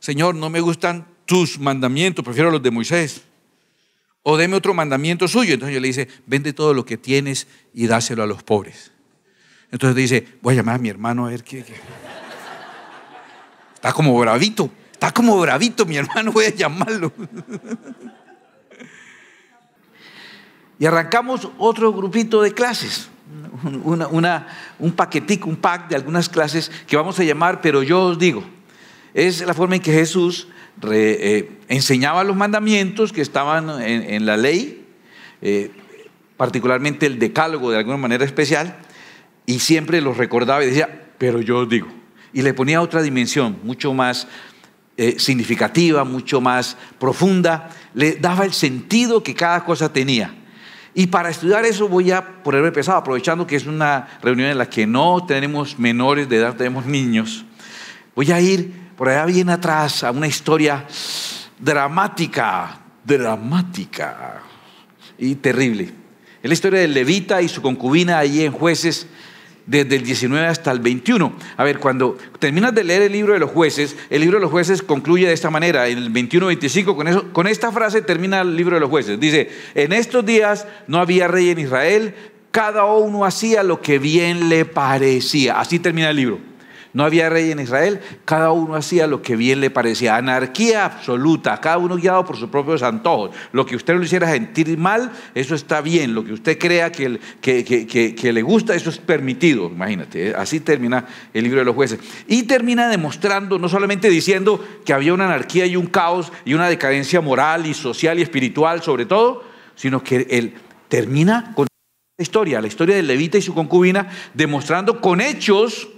Señor, no me gustan tus mandamientos, prefiero los de Moisés. O deme otro mandamiento suyo. Entonces yo le dice, vende todo lo que tienes y dáselo a los pobres. Entonces dice, voy a llamar a mi hermano a ver qué. Está como bravito, está como bravito mi hermano, voy a llamarlo. Y arrancamos otro grupito de clases, un paquetico, un pack de algunas clases que vamos a llamar, pero yo os digo es la forma en que Jesús eh, enseñaba los mandamientos que estaban en, la ley, eh, particularmente el decálogo de alguna manera especial, y siempre los recordaba y decía, pero yo os digo. Y le ponía otra dimensión, mucho más eh, significativa, mucho más profunda, le daba el sentido que cada cosa tenía. Y para estudiar eso voy a ponerme pesado aprovechando que es una reunión en la que no tenemos menores de edad, tenemos niños, voy a ir por allá viene atrás a una historia dramática, dramática y terrible. Es la historia de Levita y su concubina allí en jueces desde el 19 hasta el 21. A ver, cuando terminas de leer el libro de los jueces, el libro de los jueces concluye de esta manera, en el 21-25, con esta frase termina el libro de los jueces. Dice, en estos días no había rey en Israel, cada uno hacía lo que bien le parecía. Así termina el libro no había rey en Israel, cada uno hacía lo que bien le parecía, anarquía absoluta, cada uno guiado por sus propios antojos. Lo que usted lo hiciera sentir mal, eso está bien, lo que usted crea que, que, que le gusta, eso es permitido, imagínate, ¿eh? así termina el libro de los jueces. Y termina demostrando, no solamente diciendo que había una anarquía y un caos y una decadencia moral y social y espiritual sobre todo, sino que él termina con la historia, la historia de Levita y su concubina, demostrando con hechos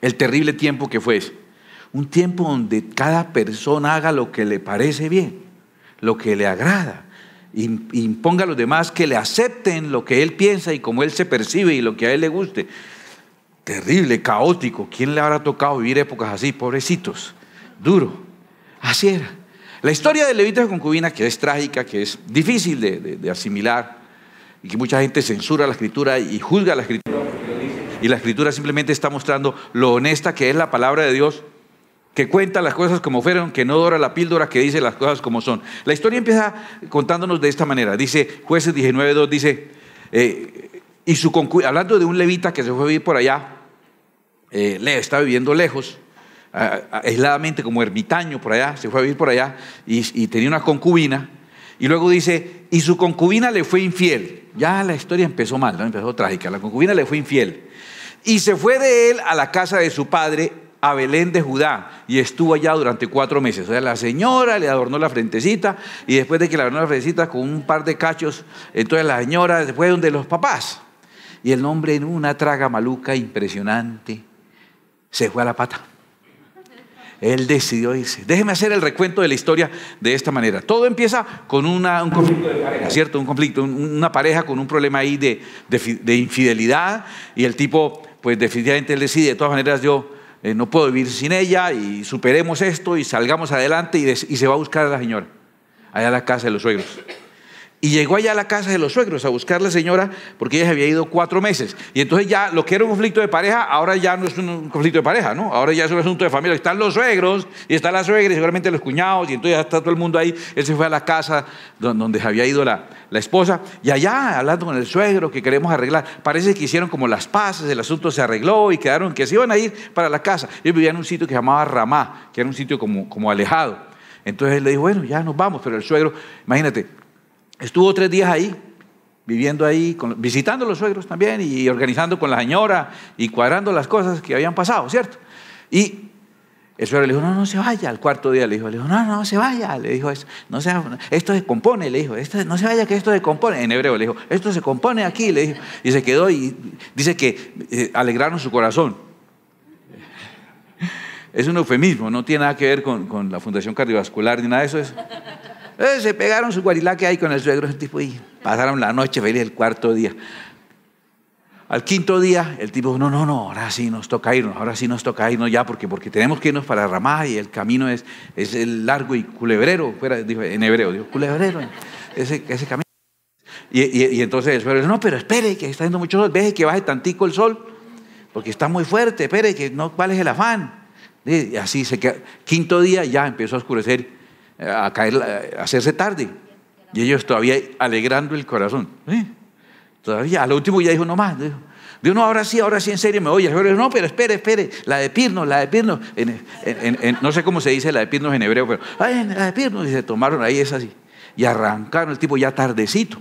el terrible tiempo que fue Un tiempo donde cada persona haga lo que le parece bien, lo que le agrada, imponga a los demás que le acepten lo que él piensa y como él se percibe y lo que a él le guste. Terrible, caótico. ¿Quién le habrá tocado vivir épocas así? Pobrecitos. Duro. Así era. La historia de Levita de concubina, que es trágica, que es difícil de asimilar y que mucha gente censura la escritura y juzga la escritura. Y la escritura simplemente está mostrando lo honesta que es la palabra de Dios, que cuenta las cosas como fueron, que no dora la píldora, que dice las cosas como son. La historia empieza contándonos de esta manera. Dice jueces 19.2, dice, eh, y su hablando de un levita que se fue a vivir por allá, eh, le está viviendo lejos, aisladamente como ermitaño por allá, se fue a vivir por allá y, tenía una concubina. Y luego dice, y su concubina le fue infiel. Ya la historia empezó mal, empezó trágica. La concubina le fue infiel. Y se fue de él a la casa de su padre, a Belén de Judá, y estuvo allá durante cuatro meses. O sea, la señora le adornó la frentecita, y después de que le adornó la frentecita con un par de cachos, entonces la señora fue donde los papás. Y el hombre en una traga maluca impresionante se fue a la pata. Él decidió irse. Déjeme hacer el recuento de la historia de esta manera. Todo empieza con una, un conflicto de pareja, ¿cierto? Un conflicto, una pareja con un problema ahí de, de, infidelidad y el tipo pues definitivamente él decide, de todas maneras yo eh, no puedo vivir sin ella y superemos esto y salgamos adelante y, y se va a buscar a la señora, allá a la casa de los suegros. Y llegó allá a la casa de los suegros a buscar a la señora porque ella se había ido cuatro meses. Y entonces ya lo que era un conflicto de pareja, ahora ya no es un conflicto de pareja, ¿no? Ahora ya es un asunto de familia. Están los suegros y está la suegra y seguramente los cuñados y entonces ya está todo el mundo ahí. Él se fue a la casa donde se había ido la, esposa y allá hablando con el suegro que queremos arreglar. Parece que hicieron como las paces, el asunto se arregló y quedaron que se iban a ir para la casa. Él vivía en un sitio que se llamaba Ramá, que era un sitio como, como alejado. Entonces él le dijo, bueno, ya nos vamos, pero el suegro, imagínate, Estuvo tres días ahí, viviendo ahí, visitando a los suegros también y organizando con la señora y cuadrando las cosas que habían pasado, ¿cierto? Y el suegro le dijo, no, no se vaya. Al cuarto día le dijo, dijo no, no se vaya. Le dijo, eso, no esto se compone, le dijo, esto, no se vaya que esto se compone. En hebreo le dijo, esto se compone aquí, le dijo. Y se quedó y dice que eh, alegraron su corazón. Es un eufemismo, no tiene nada que ver con, con la Fundación Cardiovascular ni nada de eso. Eh, se pegaron su que hay con el suegro, el tipo, y pasaron la noche feliz el cuarto día. Al quinto día, el tipo, no, no, no, ahora sí nos toca irnos, ahora sí nos toca irnos ya, porque, porque tenemos que irnos para Ramá y el camino es, es el largo y culebrero, en hebreo, dijo, culebrero, ese, camino. Y, entonces el suegro dice, no, pero espere, que está haciendo mucho sol, deje que baje tantico el sol, porque está muy fuerte, espere, que no, ¿cuál es el afán? Y así se queda. Quinto día ya empezó a oscurecer a, caer, hacerse tarde. Y ellos todavía alegrando el corazón. ¿eh? Todavía, al último ya dijo, no más. Dijo, no, ahora sí, ahora sí, en serio, me voy. no, pero espere, espere, la de Pirnos, la de Pirnos. no sé cómo se dice la de Pirnos en hebreo, pero la de Pirnos. Y se tomaron ahí es así. Y arrancaron el tipo ya tardecito.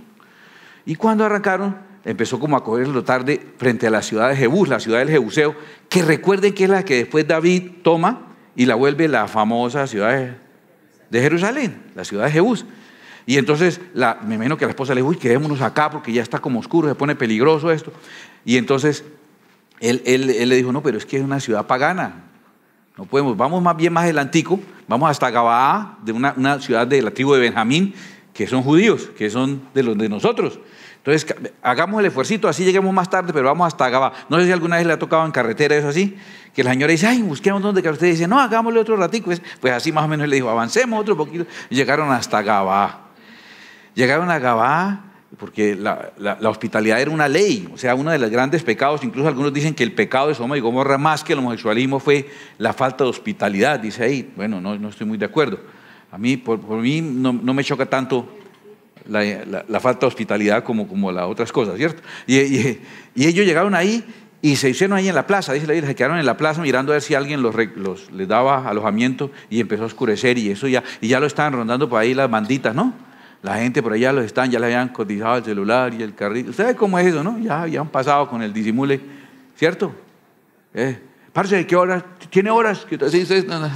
Y cuando arrancaron, empezó como a cogerlo tarde frente a la ciudad de Jebús, la ciudad del Jebuseo, que recuerden que es la que después David toma y la vuelve la famosa ciudad de de Jerusalén, la ciudad de Jesús, Y entonces, me imagino que la esposa le dijo, uy, quedémonos acá porque ya está como oscuro, se pone peligroso esto. Y entonces, él, le dijo, no, pero es que es una ciudad pagana, no podemos, vamos más bien más antiguo, vamos hasta Gabaa, de una, una ciudad de la tribu de Benjamín, que son judíos, que son de los de nosotros. Entonces, hagamos el esfuerzo, así lleguemos más tarde, pero vamos hasta Gabá. No sé si alguna vez le ha tocado en carretera eso así, que la señora dice, ay, busquemos donde que usted dice, no, hagámosle otro ratico. Pues así más o menos le dijo, avancemos otro poquito. Y llegaron hasta Gabá. Llegaron a Gabá porque la, hospitalidad era una ley, o sea, uno de los grandes pecados, incluso algunos dicen que el pecado de Soma y Gomorra más que el homosexualismo fue la falta de hospitalidad, dice ahí. Bueno, no, estoy muy de acuerdo. A mí, por, mí, no me choca tanto la, falta de hospitalidad como, como las otras cosas, ¿cierto? Y, ellos llegaron ahí y se hicieron ahí en la plaza, dice la Virgen, se quedaron en la plaza mirando a ver si alguien los, les daba alojamiento y empezó a oscurecer y eso ya, y ya lo estaban rondando por ahí las banditas, ¿no? La gente por allá los están, ya le habían cotizado el celular y el carrito. ¿Ustedes cómo es eso, no? Ya habían pasado con el disimule, ¿cierto? Eh, parce, qué horas? ¿Tiene horas? Que,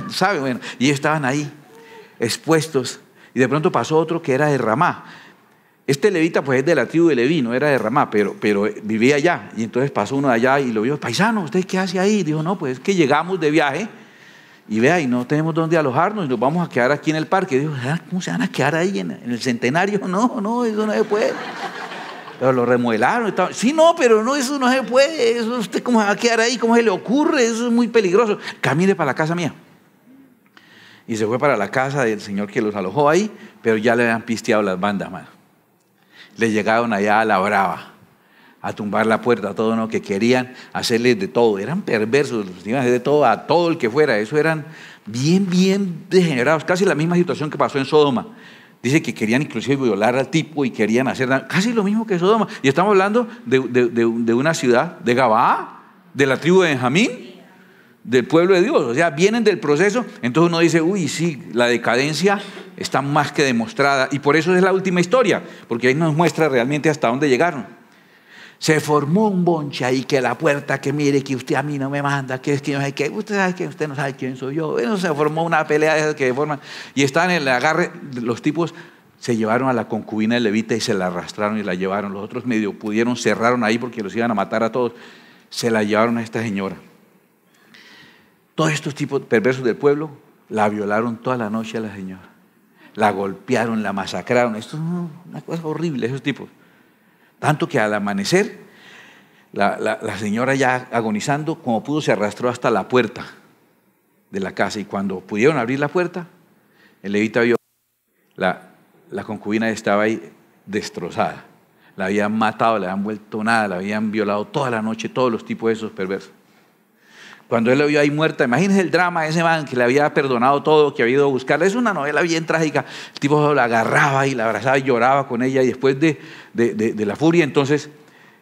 sabe, bueno. Y estaban ahí, expuestos y de pronto pasó otro que era de Ramá. Este levita pues es de la tribu de Leví, no era de Ramá, pero, pero vivía allá. Y entonces pasó uno de allá y lo vio, paisano, ¿usted qué hace ahí? Dijo, no, pues es que llegamos de viaje y vea, y no tenemos dónde alojarnos y nos vamos a quedar aquí en el parque. dijo, ah, ¿cómo se van a quedar ahí en, el centenario? No, no, eso no se puede. Pero lo remodelaron. sí, no, pero no, eso no se puede. Eso, ¿Usted cómo se va a quedar ahí? ¿Cómo se le ocurre? Eso es muy peligroso. Camine para la casa mía y se fue para la casa del señor que los alojó ahí, pero ya le habían pisteado las bandas, mano. Le llegaron allá a la brava, a tumbar la puerta, a todo lo que querían, hacerles de todo. Eran perversos, los iban a hacer de todo a todo el que fuera. Eso eran bien, bien degenerados. Casi la misma situación que pasó en Sodoma. Dice que querían inclusive violar al tipo y querían hacer casi lo mismo que Sodoma. Y estamos hablando de, de una ciudad, de Gabá, de la tribu de Benjamín del pueblo de Dios, o sea, vienen del proceso, entonces uno dice, uy, sí, la decadencia está más que demostrada, y por eso es la última historia, porque ahí nos muestra realmente hasta dónde llegaron. Se formó un bonche ahí que la puerta, que mire, que usted a mí no me manda, que es que no hay que usted sabe que usted no sabe quién soy yo. Bueno, se formó una pelea de que forman, y están en el agarre, los tipos se llevaron a la concubina de Levita y se la arrastraron y la llevaron. Los otros medio pudieron, cerraron ahí porque los iban a matar a todos. Se la llevaron a esta señora. Todos estos tipos perversos del pueblo la violaron toda la noche a la señora. La golpearon, la masacraron. Esto es una cosa horrible, esos tipos. Tanto que al amanecer, la, señora ya agonizando, como pudo, se arrastró hasta la puerta de la casa. Y cuando pudieron abrir la puerta, el levita vio la, la concubina estaba ahí destrozada. La habían matado, la habían vuelto nada, la habían violado toda la noche, todos los tipos de esos perversos. Cuando él la vio ahí muerta, imagínense el drama de ese man que le había perdonado todo, que había ido a buscarla. Es una novela bien trágica. El tipo la agarraba y la abrazaba y lloraba con ella. Y después de, de, la furia, entonces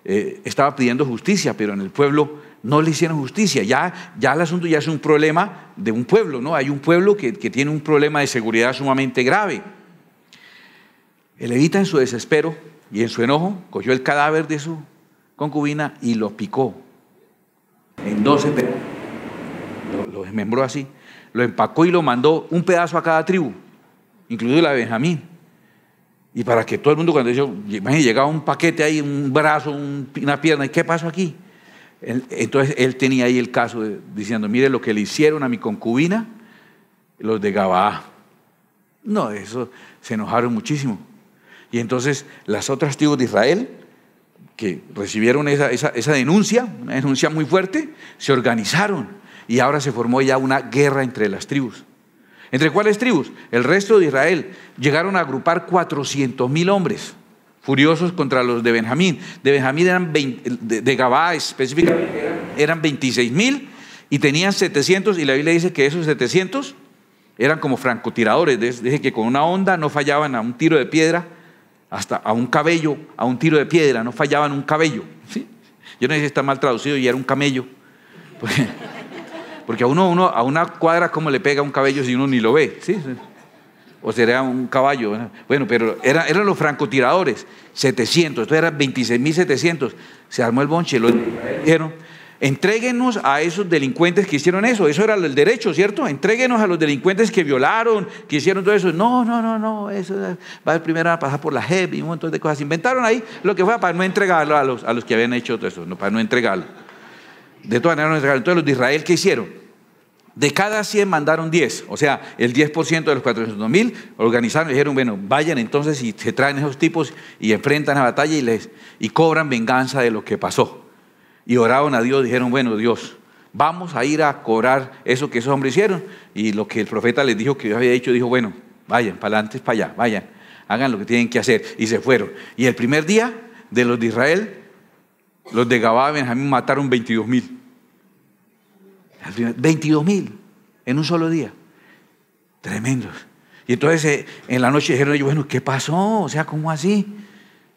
eh, estaba pidiendo justicia, pero en el pueblo no le hicieron justicia. Ya, ya el asunto ya es un problema de un pueblo, ¿no? Hay un pueblo que, tiene un problema de seguridad sumamente grave. El Evita en su desespero y en su enojo cogió el cadáver de su concubina y lo picó en 12 pues, membró así, lo empacó y lo mandó un pedazo a cada tribu, incluido la de Benjamín. Y para que todo el mundo, cuando yo, llegaba un paquete ahí, un brazo, una pierna, ¿y qué pasó aquí? entonces él tenía ahí el caso diciendo, mire lo que le hicieron a mi concubina, los de Gabaa. No, eso se enojaron muchísimo. Y entonces las otras tribus de Israel, que recibieron esa, esa, denuncia, una denuncia muy fuerte, se organizaron y ahora se formó ya una guerra entre las tribus. ¿Entre cuáles tribus? El resto de Israel. Llegaron a agrupar 400 mil hombres furiosos contra los de Benjamín. De Benjamín eran de, Gabá específicamente eran, 26.000 mil y tenían 700 y la Biblia dice que esos 700 eran como francotiradores. Dice que con una onda no fallaban a un tiro de piedra, hasta a un cabello, a un tiro de piedra, no fallaban un cabello. ¿sí? Yo no sé si está mal traducido y era un camello. Pues, porque a uno, a una cuadra, como le pega un cabello si uno ni lo ve? ¿Sí? O sería un caballo. Bueno, pero eran los francotiradores, 700, esto eran 26.700. Se armó el bonche, lo dijeron. Entréguenos a esos delincuentes que hicieron eso. Eso era el derecho, ¿cierto? Entréguenos a los delincuentes que violaron, que hicieron todo eso. No, no, no, no. Eso va primero a pasar por la JEP y un montón de cosas. Inventaron ahí lo que fue para no entregarlo a los, a los que habían hecho todo eso, para no entregarlo de todas maneras todos los de Israel, que hicieron? De cada 100 mandaron 10, o sea, el 10% de los 400 mil organizaron y dijeron, bueno, vayan entonces y se traen esos tipos y enfrentan la batalla y, les, y cobran venganza de lo que pasó. Y oraron a Dios, dijeron, bueno, Dios, vamos a ir a cobrar eso que esos hombres hicieron. Y lo que el profeta les dijo que Dios había hecho dijo, bueno, vayan, para adelante, para allá, vayan, hagan lo que tienen que hacer. Y se fueron. Y el primer día de los de Israel, los de Gabá, Benjamín mataron 22 mil. 22 mil en un solo día. tremendo Y entonces eh, en la noche dijeron bueno, ¿qué pasó? O sea, ¿cómo así?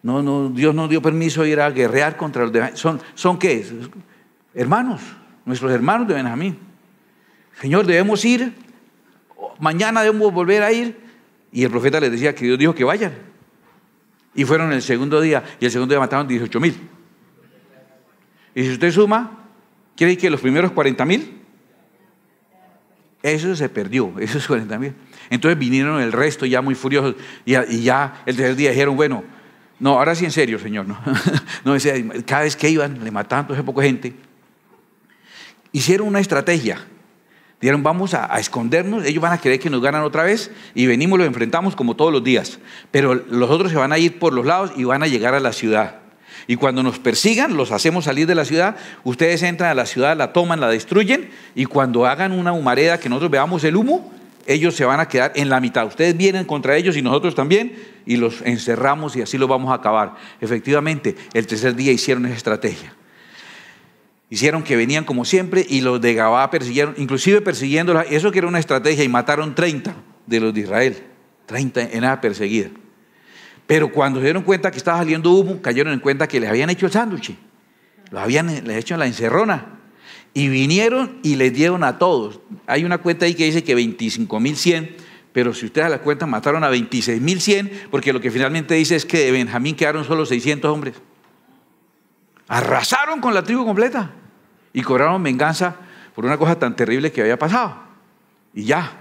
No, no, Dios nos dio permiso de ir a guerrear contra los demás. ¿Son, son qué? Hermanos, nuestros hermanos de Benjamín. Señor, debemos ir, mañana debemos volver a ir. Y el profeta les decía que Dios dijo que vayan. Y fueron el segundo día, y el segundo día mataron 18 mil. Y si usted suma, ¿quiere que los primeros 40 mil eso se perdió, eso 40 también. Entonces vinieron el resto ya muy furiosos y, ya el tercer día dijeron, bueno, no, ahora sí en serio, Señor. No, no cada vez que iban, le mataban a ese poco gente. Hicieron una estrategia. Dijeron, vamos a, a, escondernos, ellos van a creer que nos ganan otra vez y venimos, los enfrentamos como todos los días. Pero los otros se van a ir por los lados y van a llegar a la ciudad. Y cuando nos persigan, los hacemos salir de la ciudad, ustedes entran a la ciudad, la toman, la destruyen, y cuando hagan una humareda que nosotros veamos el humo, ellos se van a quedar en la mitad. Ustedes vienen contra ellos y nosotros también, y los encerramos y así lo vamos a acabar. Efectivamente, el tercer día hicieron esa estrategia. Hicieron que venían como siempre y los de Gabá persiguieron, inclusive persiguiéndola, eso que era una estrategia, y mataron 30 de los de Israel, 30 en nada perseguida. Pero cuando se dieron cuenta que estaba saliendo humo, cayeron en cuenta que les habían hecho el sándwich. lo habían hecho en la encerrona. Y vinieron y les dieron a todos. Hay una cuenta ahí que dice que 25.100, pero si ustedes a la cuenta mataron a 26.100, porque lo que finalmente dice es que de Benjamín quedaron solo 600 hombres. Arrasaron con la tribu completa y cobraron venganza por una cosa tan terrible que había pasado. Y ya,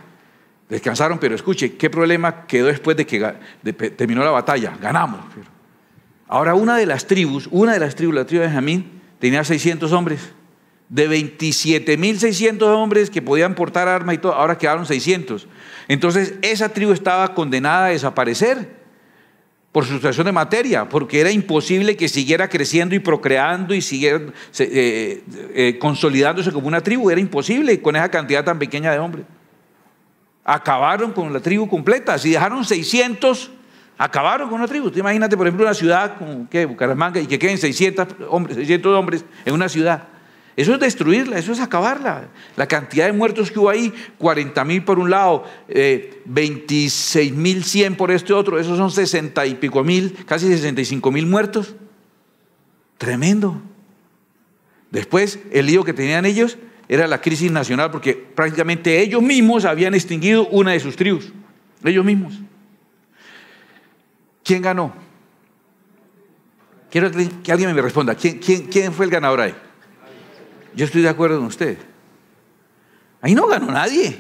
Descansaron, pero escuche, ¿qué problema quedó después de que terminó la batalla? Ganamos. Ahora una de las tribus, una de las tribus, la tribu de Benjamín, tenía 600 hombres. De 27.600 hombres que podían portar armas y todo, ahora quedaron 600. Entonces esa tribu estaba condenada a desaparecer por su de materia, porque era imposible que siguiera creciendo y procreando y siguiera eh, eh, consolidándose como una tribu. Era imposible con esa cantidad tan pequeña de hombres acabaron con la tribu completa. Si dejaron 600, acabaron con la tribu. imagínate, por ejemplo, una ciudad con ¿qué? Bucaramanga y que queden 600 hombres, 600 hombres en una ciudad. Eso es destruirla, eso es acabarla. La cantidad de muertos que hubo ahí, 40 mil por un lado, eh, 26 mil por este otro, esos son 60 y pico mil, casi 65 mil muertos. Tremendo. Después, el lío que tenían ellos era la crisis nacional porque prácticamente ellos mismos habían extinguido una de sus tribus, ellos mismos. ¿Quién ganó? Quiero que alguien me responda, ¿quién, quién, quién fue el ganador ahí? Yo estoy de acuerdo con usted. Ahí no ganó nadie.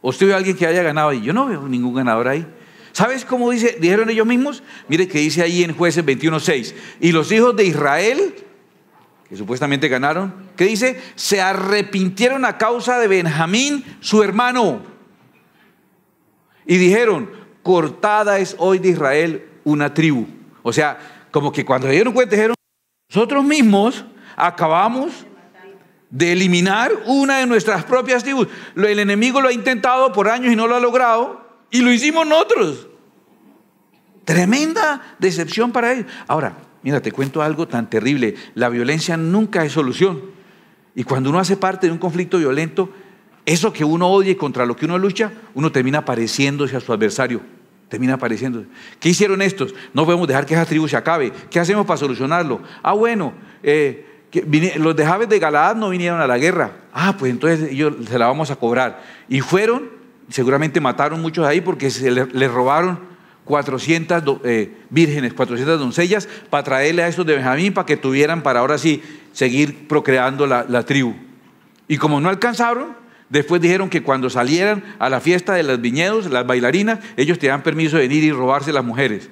¿O usted ve alguien que haya ganado ahí? Yo no veo ningún ganador ahí. ¿Sabes cómo dice, dijeron ellos mismos? Mire que dice ahí en jueces 21.6. Y los hijos de Israel que supuestamente ganaron, ¿qué dice? Se arrepintieron a causa de Benjamín, su hermano. Y dijeron, cortada es hoy de Israel una tribu. O sea, como que cuando se dieron cuenta dijeron, nosotros mismos acabamos de eliminar una de nuestras propias tribus. El enemigo lo ha intentado por años y no lo ha logrado, y lo hicimos nosotros. Tremenda decepción para ellos. Ahora, Mira, te cuento algo tan terrible. La violencia nunca es solución. Y cuando uno hace parte de un conflicto violento, eso que uno odia y contra lo que uno lucha, uno termina pareciéndose a su adversario. Termina pareciéndose. ¿Qué hicieron estos? No podemos dejar que esa tribu se acabe. ¿Qué hacemos para solucionarlo? Ah, bueno, eh, los de Javes de Galaad no vinieron a la guerra. Ah, pues entonces ellos se la vamos a cobrar. Y fueron, seguramente mataron muchos ahí porque se les robaron 400 eh, vírgenes, 400 doncellas, para traerle a estos de Benjamín para que tuvieran para ahora sí seguir procreando la, tribu. Y como no alcanzaron, Después dijeron que cuando salieran a la fiesta de las viñedos, las bailarinas, ellos te dan permiso de venir y robarse las mujeres.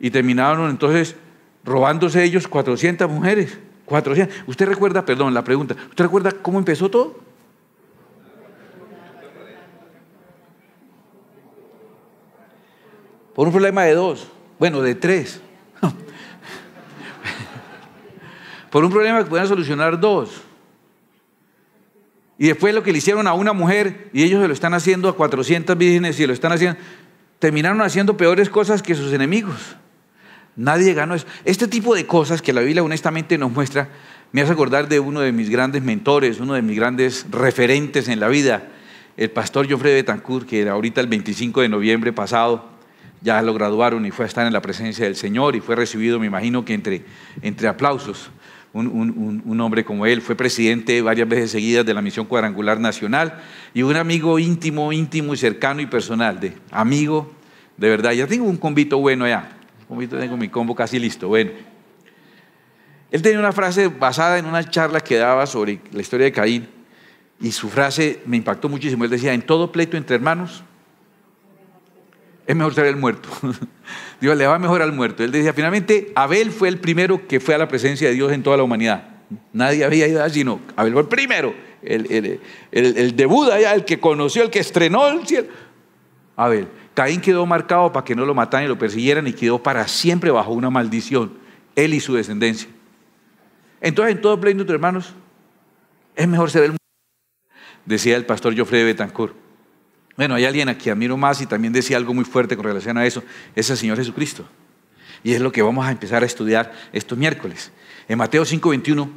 Y terminaron entonces robándose ellos 400 mujeres. ¿Usted recuerda, perdón, la pregunta, ¿usted recuerda cómo empezó todo? por un problema de dos, bueno, de tres. por un problema que puedan solucionar dos. Y después lo que le hicieron a una mujer, y ellos se lo están haciendo a 400 vírgenes y lo están haciendo, terminaron haciendo peores cosas que sus enemigos. Nadie ganó eso. Este tipo de cosas que la Biblia honestamente nos muestra, me hace acordar de uno de mis grandes mentores, uno de mis grandes referentes en la vida, el pastor Geoffrey Betancourt, que ahorita el 25 de noviembre pasado ya lo graduaron y fue a estar en la presencia del Señor y fue recibido, me imagino que entre, entre aplausos. Un, hombre como él, fue presidente varias veces seguidas de la Misión Cuadrangular Nacional y un amigo íntimo, íntimo y cercano y personal, de amigo de verdad. Ya tengo un convito bueno ya, convito, tengo mi combo casi listo, bueno. Él tenía una frase basada en una charla que daba sobre la historia de Caín y su frase me impactó muchísimo. Él decía, en todo pleito entre hermanos es mejor ser el muerto. Dios le va mejor al muerto. Él decía, finalmente, Abel fue el primero que fue a la presencia de Dios en toda la humanidad. Nadie había ido allí, no. Abel fue el primero. El, de Buda, ya, el que conoció, el que estrenó el cielo. Abel. Caín quedó marcado para que no lo mataran y lo persiguieran y quedó para siempre bajo una maldición, él y su descendencia. Entonces, en todo pleito hermanos, es mejor ser el muerto, decía el pastor Jofre de Betancourt. Bueno, hay alguien a quien admiro más y también decía algo muy fuerte con relación a eso, es el Señor Jesucristo. Y es lo que vamos a empezar a estudiar estos miércoles. En Mateo 5:21,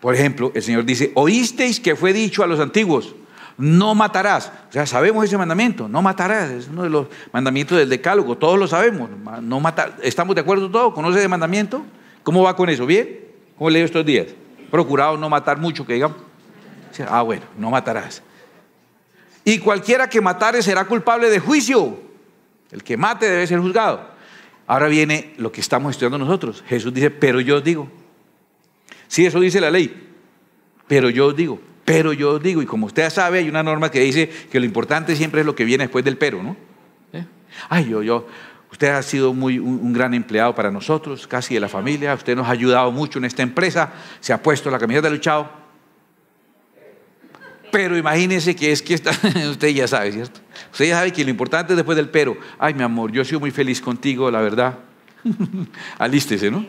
por ejemplo, el Señor dice, oísteis que fue dicho a los antiguos, no matarás. O sea, sabemos ese mandamiento, no matarás. Es uno de los mandamientos del decálogo, todos lo sabemos. No matar, ¿Estamos de acuerdo todos? ¿Conoce ese mandamiento? ¿Cómo va con eso? ¿Bien? ¿Cómo leído estos días? Procurado no matar mucho, que digamos. Ah, bueno, no matarás. Y cualquiera que matare será culpable de juicio. El que mate debe ser juzgado. Ahora viene lo que estamos estudiando nosotros. Jesús dice, pero yo os digo. Sí, eso dice la ley. Pero yo os digo, pero yo os digo. Y como usted sabe, hay una norma que dice que lo importante siempre es lo que viene después del pero, ¿no? ¿Eh? Ay, yo, yo, Usted ha sido muy, un, un, gran empleado para nosotros, casi de la familia. Usted nos ha ayudado mucho en esta empresa. Se ha puesto la camiseta de luchado pero imagínense que es que está, usted ya sabe, ¿cierto? Usted ya sabe que lo importante es después del pero. Ay, mi amor, yo he sido muy feliz contigo, la verdad. Alístese, ¿no?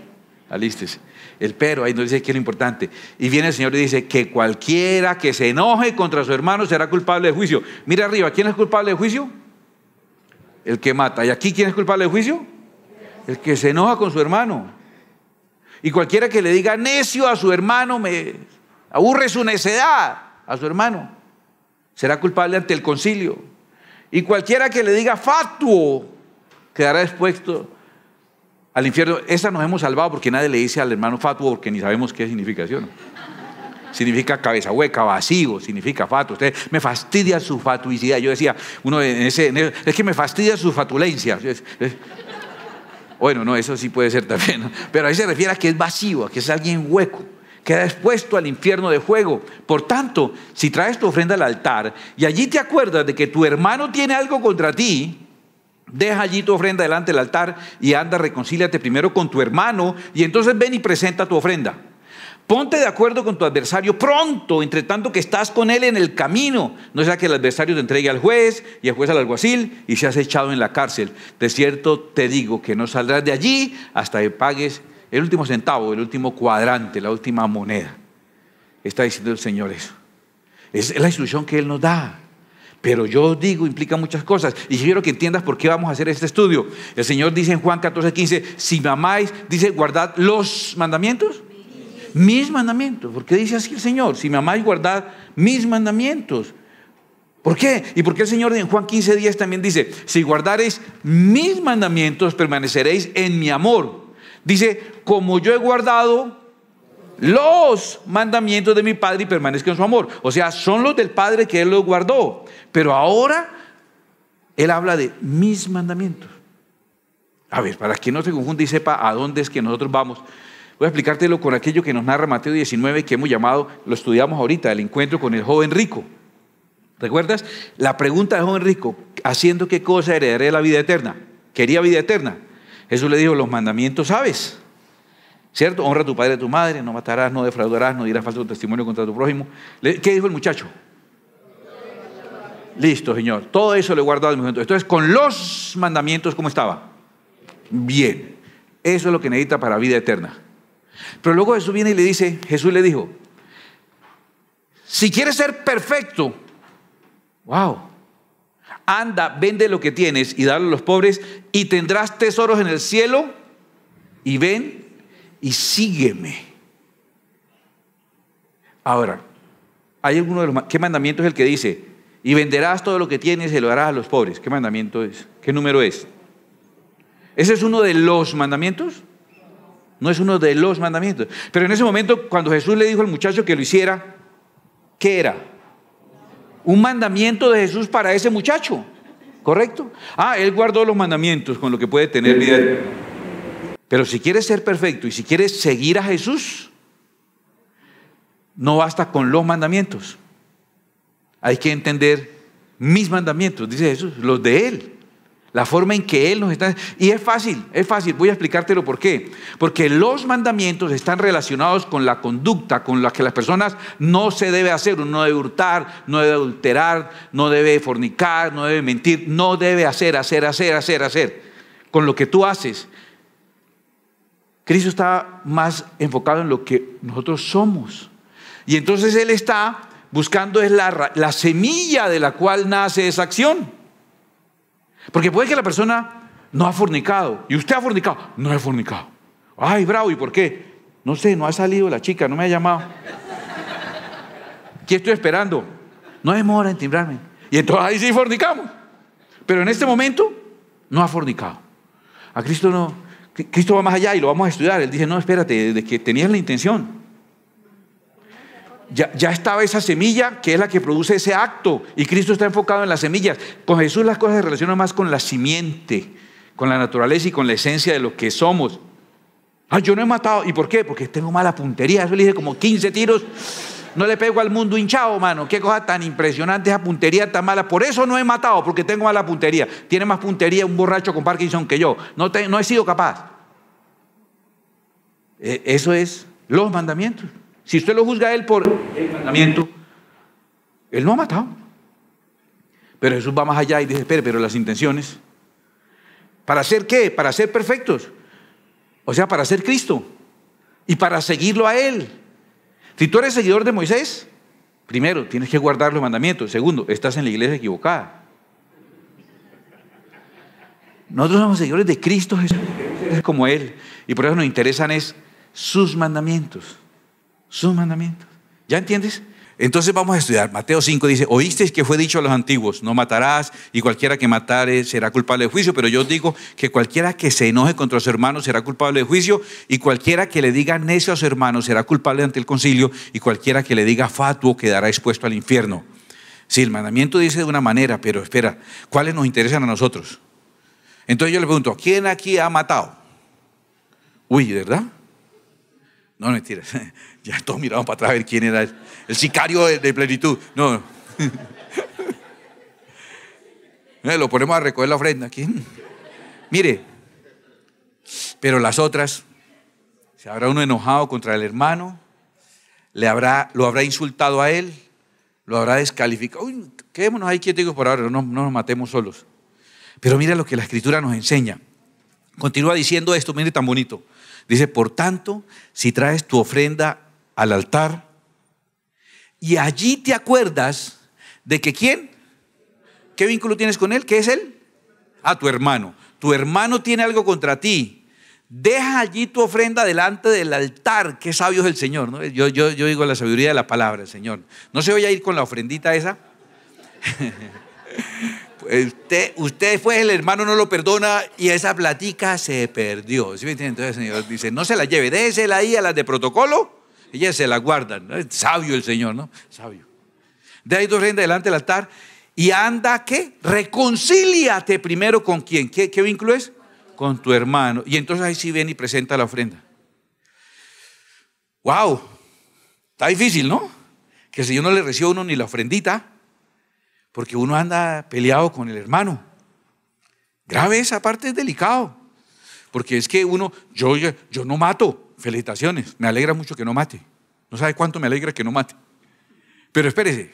Alístese. El pero, ahí nos dice que es lo importante. Y viene el Señor y dice que cualquiera que se enoje contra su hermano será culpable de juicio. Mira arriba, ¿quién es culpable de juicio? El que mata. ¿Y aquí quién es culpable de juicio? El que se enoja con su hermano. Y cualquiera que le diga necio a su hermano me aburre su necedad a su hermano. Será culpable ante el concilio. Y cualquiera que le diga fatuo quedará expuesto al infierno. Esa nos hemos salvado porque nadie le dice al hermano fatuo porque ni sabemos qué significación. Significa cabeza hueca, vacío, significa fatuo. Usted me fastidia su fatuicidad. Yo decía, uno en ese, es que me fastidia su fatulencia. Bueno, no, eso sí puede ser también. Pero ahí se refiere a que es vacío, a que es alguien hueco queda expuesto al infierno de fuego. Por tanto, si traes tu ofrenda al altar y allí te acuerdas de que tu hermano tiene algo contra ti, deja allí tu ofrenda delante del altar y anda, reconcíliate primero con tu hermano y entonces ven y presenta tu ofrenda. Ponte de acuerdo con tu adversario pronto, entre tanto que estás con él en el camino. No sea que el adversario te entregue al juez y el juez al alguacil y seas echado en la cárcel. De cierto te digo que no saldrás de allí hasta que pagues el último centavo, el último cuadrante, la última moneda. Está diciendo el Señor eso. Es la instrucción que Él nos da. Pero yo digo, implica muchas cosas. Y quiero que entiendas por qué vamos a hacer este estudio. El Señor dice en Juan 14, 15, si mamáis, dice, guardad los mandamientos. Mis mandamientos. ¿Por qué dice así el Señor? Si mamáis, guardad mis mandamientos. ¿Por qué? Y porque el Señor en Juan 15, 10 también dice, si guardareis mis mandamientos, permaneceréis en mi amor. Dice, como yo he guardado los mandamientos de mi Padre y permanezco en su amor. O sea, son los del Padre que Él los guardó. Pero ahora Él habla de mis mandamientos. A ver, para que no se confunda y sepa a dónde es que nosotros vamos, voy a explicártelo con aquello que nos narra Mateo 19 que hemos llamado, lo estudiamos ahorita, el encuentro con el joven rico. ¿Recuerdas? La pregunta del joven rico, haciendo qué cosa heredaré la vida eterna. Quería vida eterna. Jesús le dijo, los mandamientos sabes. ¿Cierto? Honra a tu padre y a tu madre, no matarás, no defraudarás, no dirás falso testimonio contra tu prójimo. ¿Qué dijo el muchacho? Listo, Señor. Todo eso lo he guardado en mi Entonces, con los mandamientos, ¿cómo estaba? Bien. Eso es lo que necesita para vida eterna. Pero luego Jesús viene y le dice, Jesús le dijo, si quieres ser perfecto, wow, anda, vende lo que tienes y dale a los pobres y tendrás tesoros en el cielo y ven y sígueme. Ahora, hay alguno de los ¿qué mandamiento es el que dice? Y venderás todo lo que tienes y lo darás a los pobres. ¿Qué mandamiento es? ¿Qué número es? ¿Ese es uno de los mandamientos? No es uno de los mandamientos. Pero en ese momento, cuando Jesús le dijo al muchacho que lo hiciera, ¿qué era? Un mandamiento de Jesús para ese muchacho. ¿Correcto? Ah, él guardó los mandamientos con lo que puede tener vida. Pero si quieres ser perfecto y si quieres seguir a Jesús, no basta con los mandamientos. Hay que entender mis mandamientos, dice Jesús, los de Él. La forma en que Él nos está... Y es fácil, es fácil, voy a explicártelo por qué. Porque los mandamientos están relacionados con la conducta, con la que las personas no se debe hacer. Uno no debe hurtar, no debe adulterar, no debe fornicar, no debe mentir, no debe hacer, hacer, hacer, hacer, hacer. Con lo que tú haces, Cristo está más enfocado en lo que nosotros somos. Y entonces Él está buscando la, semilla de la cual nace esa acción. Porque puede que la persona no ha fornicado. Y usted ha fornicado. No he fornicado. Ay, bravo, ¿y por qué? No sé, no ha salido la chica, no me ha llamado. ¿Qué estoy esperando? No demora en timbrarme. Y entonces ahí sí fornicamos. Pero en este momento no ha fornicado. A Cristo no, Cristo va más allá y lo vamos a estudiar. Él dice, no, espérate, de que tenías la intención. Ya, estaba esa semilla que es la que produce ese acto y Cristo está enfocado en las semillas. Con Jesús las cosas se relacionan más con la simiente, con la naturaleza y con la esencia de lo que somos. Ah, yo no he matado. ¿Y por qué? Porque tengo mala puntería. Eso le dije como 15 tiros. No le pego al mundo hinchado, mano. Qué cosa tan impresionante esa puntería tan mala. Por eso no he matado, porque tengo mala puntería. Tiene más puntería un borracho con Parkinson que yo. No, he sido capaz. E, eso es los mandamientos. Si usted lo juzga a él por el mandamiento, él no ha matado. Pero Jesús va más allá y dice, espere, pero las intenciones. ¿Para ser qué? Para ser perfectos. O sea, para ser Cristo. Y para seguirlo a Él. Si tú eres seguidor de Moisés, primero, tienes que guardar los mandamientos. Segundo, estás en la iglesia equivocada. Nosotros somos seguidores de Cristo Jesús, como Él. Y por eso nos interesan es sus mandamientos. Sus mandamientos. ¿Ya entiendes? Entonces vamos a estudiar. Mateo 5 dice, oísteis que fue dicho a los antiguos, no matarás y cualquiera que matare será culpable de juicio, pero yo digo que cualquiera que se enoje contra su hermano será culpable de juicio y cualquiera que le diga necio a su hermano será culpable ante el concilio y cualquiera que le diga fatuo quedará expuesto al infierno. sí, el mandamiento dice de una manera, pero espera, ¿cuáles nos interesan a nosotros? Entonces yo le pregunto, ¿quién aquí ha matado? Uy, ¿verdad? No, mentiras. Ya todos miraban para atrás a ver quién era el, sicario de, plenitud. No. Eh, lo ponemos a recoger la ofrenda. aquí. Mire, pero las otras, se habrá uno enojado contra el hermano, le habrá, lo habrá insultado a él, lo habrá descalificado. Uy, quedémonos ahí quietos por ahora, no, no nos matemos solos. Pero mira lo que la escritura nos enseña. Continúa diciendo esto, mire tan bonito. Dice, por tanto, si traes tu ofrenda al altar. Y allí te acuerdas de que quién, qué vínculo tienes con él, qué es él, a ah, tu hermano. Tu hermano tiene algo contra ti. Deja allí tu ofrenda delante del altar. Qué sabio es el Señor. Yo, yo, digo la sabiduría de la palabra, Señor. No se voy a ir con la ofrendita esa. usted, usted fue el hermano, no lo perdona y esa platica se perdió. Entonces el Señor dice, no se la lleve, déjesela ahí a las de protocolo ella se la guardan. Sabio el Señor, ¿no? Sabio. De ahí dos rendas delante del altar. Y anda, ¿qué? Reconcíliate primero con quién. ¿Qué, qué vínculo es? Con tu hermano. Y entonces ahí sí ven y presenta la ofrenda. ¡Wow! Está difícil, ¿no? Que el Señor no le recibe a uno ni la ofrendita, porque uno anda peleado con el hermano. Grave esa parte, es delicado. Porque es que uno, yo, yo no mato, felicitaciones, me alegra mucho que no mate. No sabe cuánto me alegra que no mate. Pero espérese,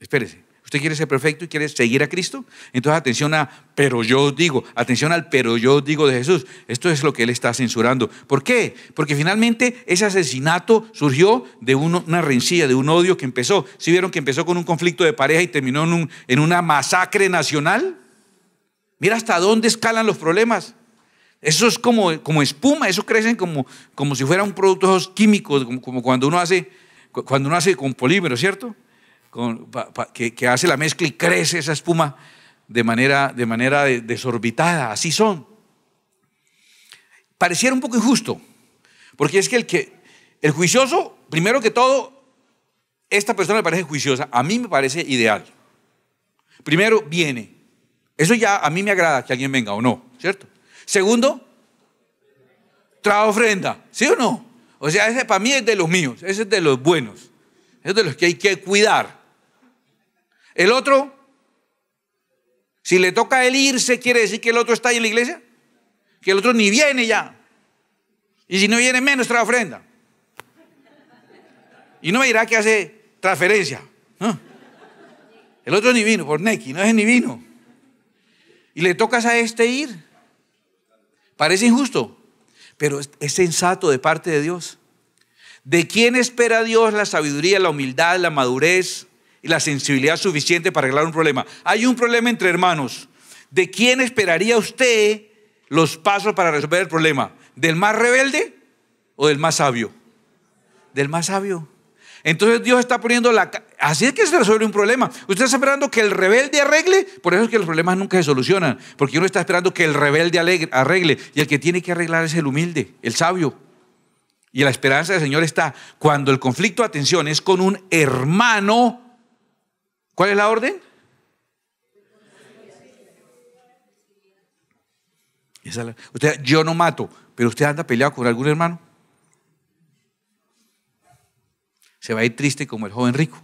espérese. ¿Usted quiere ser perfecto y quiere seguir a Cristo? Entonces atención a, pero yo digo, atención al pero yo digo de Jesús. Esto es lo que él está censurando. ¿Por qué? Porque finalmente ese asesinato surgió de una rencilla, de un odio que empezó. ¿Sí vieron que empezó con un conflicto de pareja y terminó en, en una masacre nacional? Mira hasta dónde escalan los problemas. Eso es como, como espuma, eso crece como, como si fuera un producto químico, químicos, como, cuando uno hace cuando uno hace con polímero, ¿cierto? que, hace la mezcla y crece esa espuma de manera, de manera desorbitada. Así son. Pareciera un poco injusto, porque es que el, que el juicioso, primero que todo, esta persona me parece juiciosa, a mí me parece ideal. Primero viene. Eso ya a mí me agrada que alguien venga o no, ¿cierto? Segundo, trae ofrenda, ¿sí o no? O sea, ese para mí es de los míos, ese es de los buenos, ese es de los que hay que cuidar. El otro, si le toca el él irse, quiere decir que el otro está ahí en la iglesia, que el otro ni viene ya. Y si no viene menos, trae ofrenda. Y no me dirá que hace transferencia. El otro ni vino, por Neki, no es ni vino. Y le tocas a este ir. Parece injusto, pero es sensato de parte de Dios. ¿De quién espera Dios la sabiduría, la humildad, la madurez y la sensibilidad suficiente para arreglar un problema? Hay un problema entre hermanos. ¿De quién esperaría usted los pasos para resolver el problema? ¿Del más rebelde o del más sabio? Del más sabio. Entonces Dios está poniendo la... Así es que se resuelve un problema. Usted está esperando que el rebelde arregle, por eso es que los problemas nunca se solucionan, porque uno está esperando que el rebelde arregle, y el que tiene que arreglar es el humilde, el sabio. Y la esperanza del Señor está cuando el conflicto, atención, es con un hermano. ¿Cuál es la orden? usted, yo no mato, pero usted anda peleado con algún hermano. se va a ir triste como el joven rico.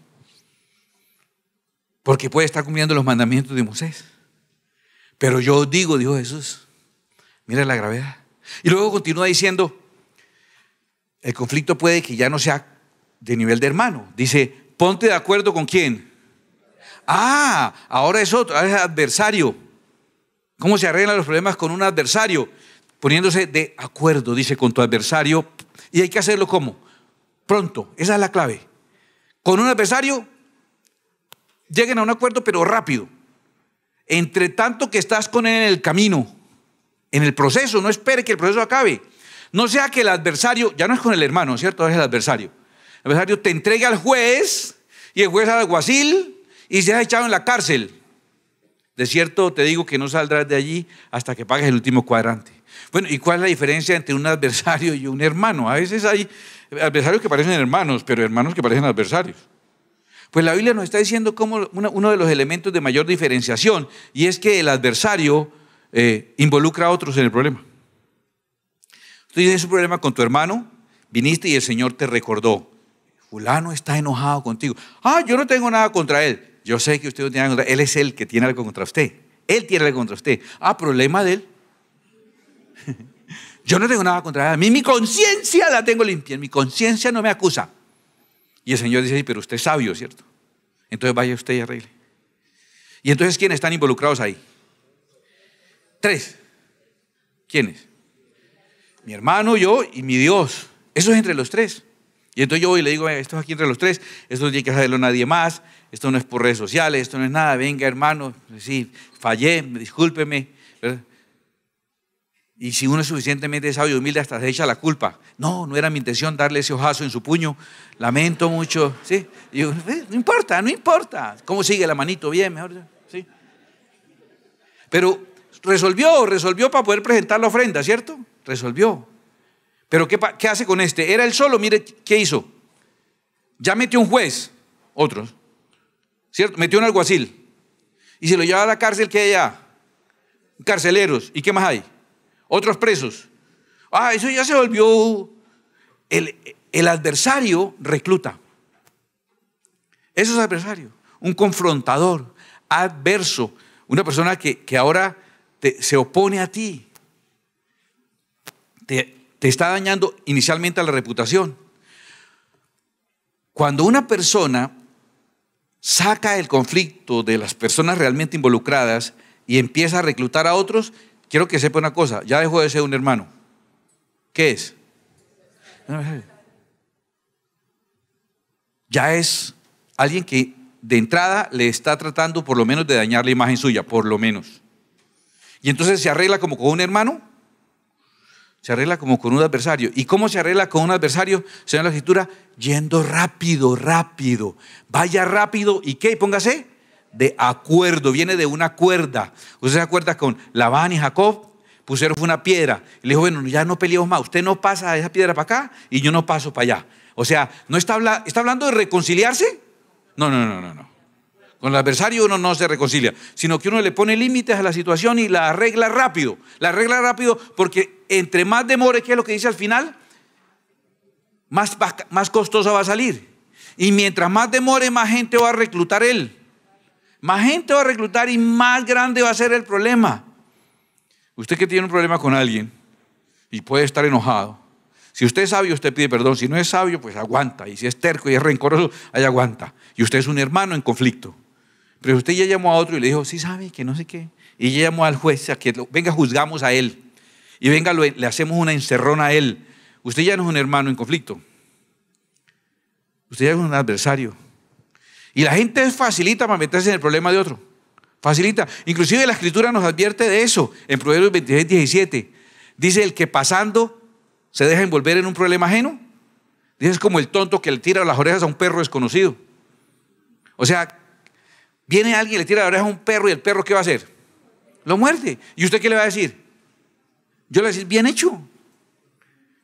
Porque puede estar cumpliendo los mandamientos de Moisés. Pero yo digo, dijo Jesús, mira la gravedad. Y luego continúa diciendo, el conflicto puede que ya no sea de nivel de hermano. Dice, ponte de acuerdo con quién. Ah, ahora es otro, ahora es adversario. ¿Cómo se arreglan los problemas con un adversario? Poniéndose de acuerdo, dice, con tu adversario. Y hay que hacerlo como Pronto, esa es la clave. Con un adversario, lleguen a un acuerdo, pero rápido. Entre tanto que estás con él en el camino, en el proceso, no espere que el proceso acabe. No sea que el adversario, ya no es con el hermano, ¿cierto? Es el adversario. El adversario te entregue al juez y el juez al alguacil y se ha echado en la cárcel. De cierto, te digo que no saldrás de allí hasta que pagues el último cuadrante. Bueno, ¿y cuál es la diferencia entre un adversario y un hermano? A veces hay adversarios que parecen hermanos, pero hermanos que parecen adversarios. Pues la Biblia nos está diciendo como uno de los elementos de mayor diferenciación y es que el adversario eh, involucra a otros en el problema. Tú tienes un problema con tu hermano, viniste y el Señor te recordó. Fulano está enojado contigo. Ah, yo no tengo nada contra él. Yo sé que usted no tiene nada contra él. Él es el que tiene algo contra usted. Él tiene algo contra usted. Ah, problema de él. Yo no tengo nada contra él. A mí mi conciencia la tengo limpia. Mi conciencia no me acusa. Y el Señor dice, pero usted es sabio, ¿cierto? Entonces vaya usted y arregle. Y entonces, ¿quiénes están involucrados ahí? Tres. ¿Quiénes? Mi hermano, yo y mi Dios. Eso es entre los tres. Y entonces yo voy y le digo, esto es aquí entre los tres, esto no tiene que hacerlo nadie más, esto no es por redes sociales, esto no es nada, venga hermano, sí, fallé, discúlpeme. ¿verdad? Y si uno es suficientemente sabio y humilde, hasta se echa la culpa. No, no era mi intención darle ese hojazo en su puño. Lamento mucho. ¿sí? Eh, no importa, no importa. ¿Cómo sigue la manito? Bien, mejor. ¿sí? Pero resolvió, resolvió para poder presentar la ofrenda, ¿cierto? Resolvió. Pero ¿qué, hace con este? Era el solo, mire, ¿qué hizo? Ya metió un juez, otros, ¿cierto? Metió un alguacil. Y se lo lleva a la cárcel que hay allá. Carceleros. ¿Y qué más hay? otros presos. Ah, eso ya se volvió. El, adversario recluta. Eso es adversario. Un confrontador, adverso. Una persona que, ahora se opone a ti. Te, te está dañando inicialmente a la reputación. Cuando una persona saca el conflicto de las personas realmente involucradas y empieza a reclutar a otros, Quiero que sepa una cosa, ya dejó de ser un hermano. ¿Qué es? Ya es alguien que de entrada le está tratando por lo menos de dañar la imagen suya, por lo menos. Y entonces se arregla como con un hermano, se arregla como con un adversario. ¿Y cómo se arregla con un adversario? Señor la escritura, yendo rápido, rápido. Vaya rápido y qué, póngase de acuerdo, viene de una cuerda. Usted se acuerda con Labán y Jacob, pusieron una piedra. Le dijo, bueno, ya no peleamos más, usted no pasa esa piedra para acá y yo no paso para allá. O sea, ¿no está, está hablando de reconciliarse? No, no, no, no, no. Con el adversario uno no se reconcilia, sino que uno le pone límites a la situación y la arregla rápido. La arregla rápido porque entre más demore, que es lo que dice al final? Más, más costosa va a salir. Y mientras más demore, más gente va a reclutar él. Más gente va a reclutar y más grande va a ser el problema. Usted que tiene un problema con alguien y puede estar enojado. Si usted es sabio, usted pide perdón. Si no es sabio, pues aguanta. Y si es terco y es rencoroso, ahí aguanta. Y usted es un hermano en conflicto. Pero usted ya llamó a otro y le dijo, sí sabe que no sé qué. Y ya llamó al juez a que venga, juzgamos a él. Y venga, le hacemos una encerrona a él. Usted ya no es un hermano en conflicto. Usted ya es un adversario. Y la gente facilita para meterse en el problema de otro. Facilita. Inclusive la escritura nos advierte de eso en Proverbios 26, 17. Dice, el que pasando se deja envolver en un problema ajeno. Dice, es como el tonto que le tira las orejas a un perro desconocido. O sea, viene alguien y le tira las orejas a un perro y el perro ¿qué va a hacer? Lo muerde. ¿Y usted qué le va a decir? Yo le voy a decir, bien hecho.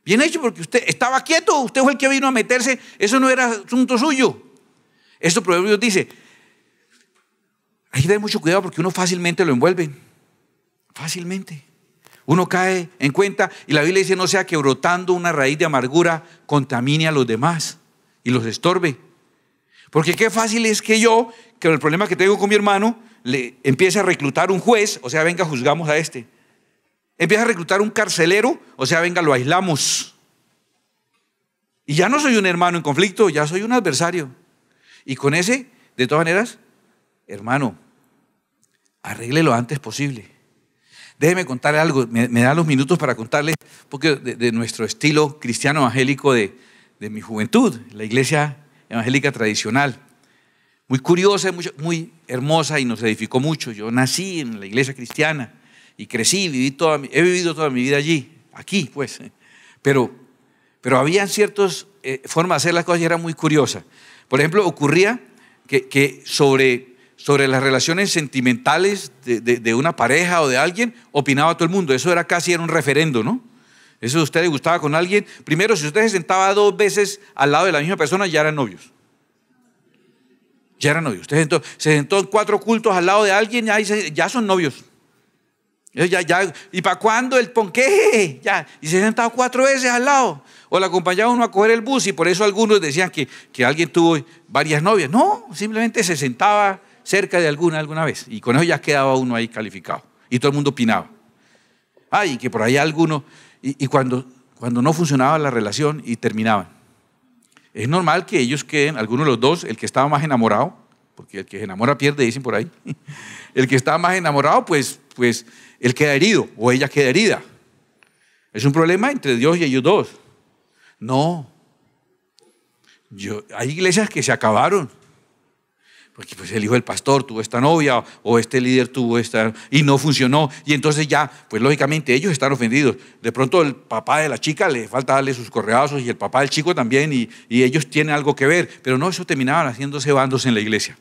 Bien hecho porque usted estaba quieto, usted fue el que vino a meterse, eso no era asunto suyo. Esto Proverbios dice, hay que tener mucho cuidado porque uno fácilmente lo envuelve. Fácilmente. Uno cae en cuenta y la Biblia dice, no sea que brotando una raíz de amargura contamine a los demás y los estorbe. Porque qué fácil es que yo, que el problema que tengo con mi hermano, le empiece a reclutar un juez, o sea, venga, juzgamos a este. Empieza a reclutar un carcelero, o sea, venga, lo aislamos. Y ya no soy un hermano en conflicto, ya soy un adversario. Y con ese, de todas maneras, hermano, arregle lo antes posible. Déjeme contarle algo, me, dan da los minutos para contarles, porque de, de nuestro estilo cristiano evangélico de, mi juventud, la iglesia evangélica tradicional, muy curiosa, muy, hermosa y nos edificó mucho. Yo nací en la iglesia cristiana y crecí, viví toda, he vivido toda mi vida allí, aquí pues, pero, pero había ciertas eh, formas de hacer las cosas y era muy curiosa. Por ejemplo, ocurría que, sobre, sobre, las relaciones sentimentales de, una pareja o de alguien opinaba todo el mundo. Eso era casi era un referendo, ¿no? Eso usted le gustaba con alguien. Primero, si usted se sentaba dos veces al lado de la misma persona, ya eran novios. Ya eran novios. Usted se sentó cuatro cultos al lado de alguien, ya, ya son novios. Ya, ya, ¿Y para cuándo el ponqueje? Ya. Y se sentaba cuatro veces al lado o la acompañaba uno a coger el bus y por eso algunos decían que, que alguien tuvo varias novias. No, simplemente se sentaba cerca de alguna alguna vez y con eso ya quedaba uno ahí calificado y todo el mundo opinaba. Ay, que por ahí alguno, y, cuando, cuando no funcionaba la relación y terminaban. Es normal que ellos queden, algunos de los dos, el que estaba más enamorado, porque el que se enamora pierde, dicen por ahí, el que estaba más enamorado, pues, pues él queda herido o ella queda herida. Es un problema entre Dios y ellos dos. No. Yo, hay iglesias que se acabaron. Porque pues el hijo del pastor tuvo esta novia o este líder tuvo esta y no funcionó. Y entonces ya, pues lógicamente ellos están ofendidos. De pronto el papá de la chica le falta darle sus correazos y el papá del chico también y, y ellos tienen algo que ver. Pero no, eso terminaban haciéndose bandos en la iglesia.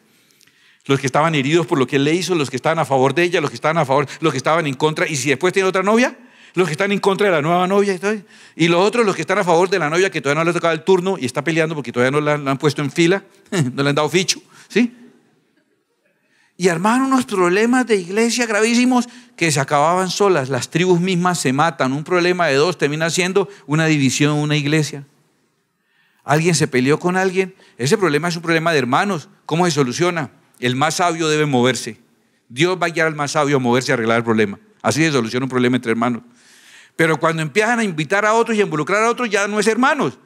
Los que estaban heridos por lo que él le hizo, los que estaban a favor de ella, los que estaban a favor, los que estaban en contra. Y si después tiene otra novia, los que están en contra de la nueva novia y, los otros los que están a favor de la novia que todavía no le ha tocado el turno y está peleando porque todavía no la, han puesto en fila, no le han dado ficho, ¿sí? Y armaron unos problemas de iglesia gravísimos que se acababan solas, las tribus mismas se matan, un problema de dos termina siendo una división, una iglesia. Alguien se peleó con alguien, ese problema es un problema de hermanos, ¿cómo se soluciona? El más sabio debe moverse. Dios va a guiar al más sabio a moverse y arreglar el problema. Así se soluciona un problema entre hermanos. Pero cuando empiezan a invitar a otros y a involucrar a otros, ya no es hermanos,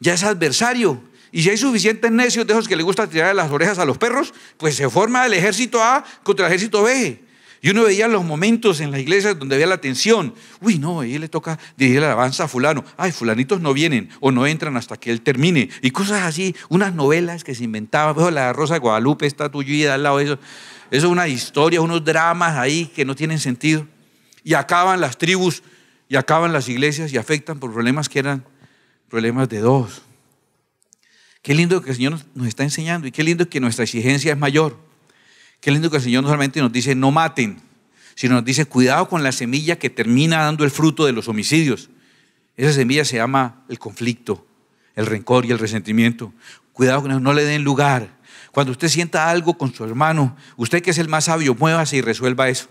ya es adversario. Y si hay suficientes necios de esos que le gusta tirar las orejas a los perros, pues se forma el ejército A contra el ejército B. Y uno veía los momentos en las iglesias donde había la tensión. Uy, no, ahí le toca dirigir la alabanza a fulano. Ay, fulanitos no vienen o no entran hasta que él termine. Y cosas así, unas novelas que se inventaban. Veo la Rosa Guadalupe está tuya al lado de eso. Eso es una historia, unos dramas ahí que no tienen sentido. Y acaban las tribus y acaban las iglesias y afectan por problemas que eran problemas de dos. Qué lindo que el Señor nos está enseñando y qué lindo que nuestra exigencia es mayor. Qué lindo que el Señor no solamente nos dice no maten, sino nos dice cuidado con la semilla que termina dando el fruto de los homicidios. Esa semilla se llama el conflicto, el rencor y el resentimiento. Cuidado que no le den lugar. Cuando usted sienta algo con su hermano, usted que es el más sabio, muévase y resuelva eso.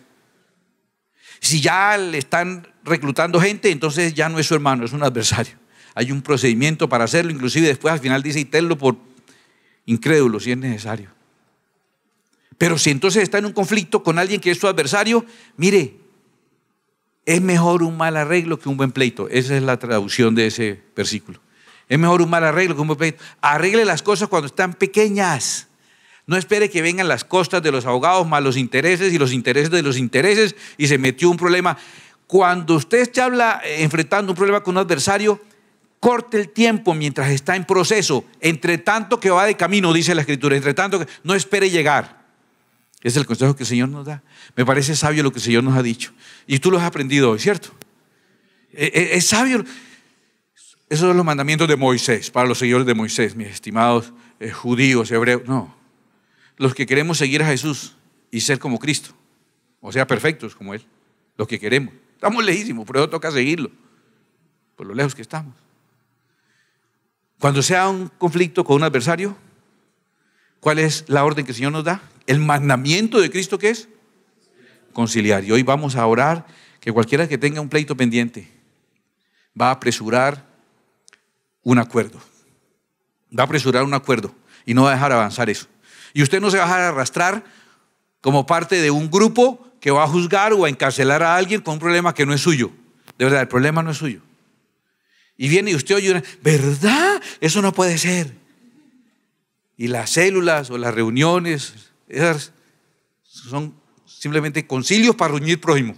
Si ya le están reclutando gente, entonces ya no es su hermano, es un adversario. Hay un procedimiento para hacerlo, inclusive después al final dice, y tenlo por incrédulo si es necesario. Pero si entonces está en un conflicto con alguien que es su adversario, mire, es mejor un mal arreglo que un buen pleito. Esa es la traducción de ese versículo. Es mejor un mal arreglo que un buen pleito. Arregle las cosas cuando están pequeñas. No espere que vengan las costas de los abogados malos intereses y los intereses de los intereses y se metió un problema. Cuando usted se habla, eh, enfrentando un problema con un adversario, corte el tiempo mientras está en proceso. Entre tanto que va de camino, dice la escritura, entre tanto que no espere llegar. Es el consejo que el Señor nos da. Me parece sabio lo que el Señor nos ha dicho. Y tú lo has aprendido hoy, ¿cierto? E, e, es, sabio. Esos son los mandamientos de Moisés, para los señores de Moisés, mis estimados eh, judíos, hebreos. No, los que queremos seguir a Jesús y ser como Cristo, o sea, perfectos como Él, los que queremos. Estamos lejísimos, pero eso toca seguirlo, por lo lejos que estamos. Cuando sea un conflicto con un adversario, ¿cuál es la orden que el Señor nos da? El mandamiento de Cristo ¿qué es conciliar. Y hoy vamos a orar que cualquiera que tenga un pleito pendiente va a apresurar un acuerdo. Va a apresurar un acuerdo y no va a dejar avanzar eso. Y usted no se va a dejar arrastrar como parte de un grupo que va a juzgar o a encarcelar a alguien con un problema que no es suyo. De verdad, el problema no es suyo. Y viene y usted oye, una, ¿verdad? Eso no puede ser. Y las células o las reuniones, son simplemente concilios para reunir prójimo.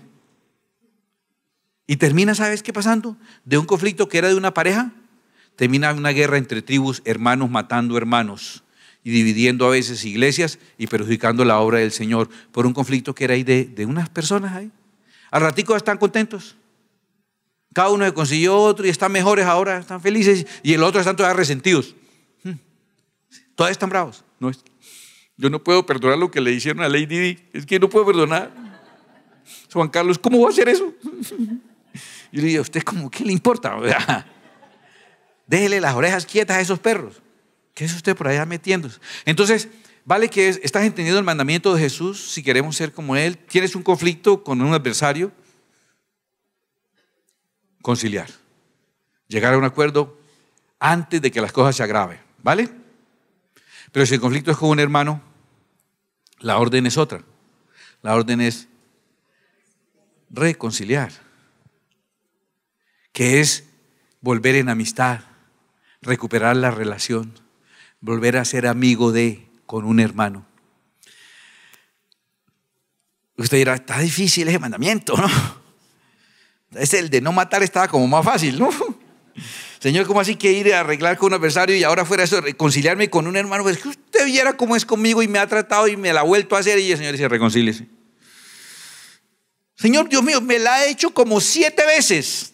Y termina, ¿sabes qué pasando? De un conflicto que era de una pareja, termina una guerra entre tribus, hermanos matando hermanos y dividiendo a veces iglesias y perjudicando la obra del Señor por un conflicto que era ahí de, unas personas ahí. Al ratico están contentos. Cada uno se consiguió otro y están mejores ahora, están felices y el otro están todavía resentidos. Hmm. Todavía están bravos. No yo no puedo perdonar lo que le hicieron a Lady Di. Es que no puedo perdonar. Juan Carlos, ¿cómo va a hacer eso? Yo le digo ¿a usted como qué le importa? Déjele las orejas quietas a esos perros. ¿Qué es usted por allá metiéndose? Entonces, vale que estás entendiendo el mandamiento de Jesús si queremos ser como Él. Tienes un conflicto con un adversario. Conciliar. Llegar a un acuerdo antes de que las cosas se agraven. ¿Vale? Pero si el conflicto es con un hermano, la orden es otra. La orden es reconciliar, que es volver en amistad, recuperar la relación volver a ser amigo de, con un hermano. Usted dirá, está difícil ese mandamiento, ¿no? Es el de no matar estaba como más fácil, ¿no? Señor, ¿cómo así que ir a arreglar con un adversario y ahora fuera eso, reconciliarme con un hermano? Pues que usted viera cómo es conmigo y me ha tratado y me la ha vuelto a hacer. Y el Señor dice, reconcíliese. Señor, Dios mío, me la ha hecho como siete veces.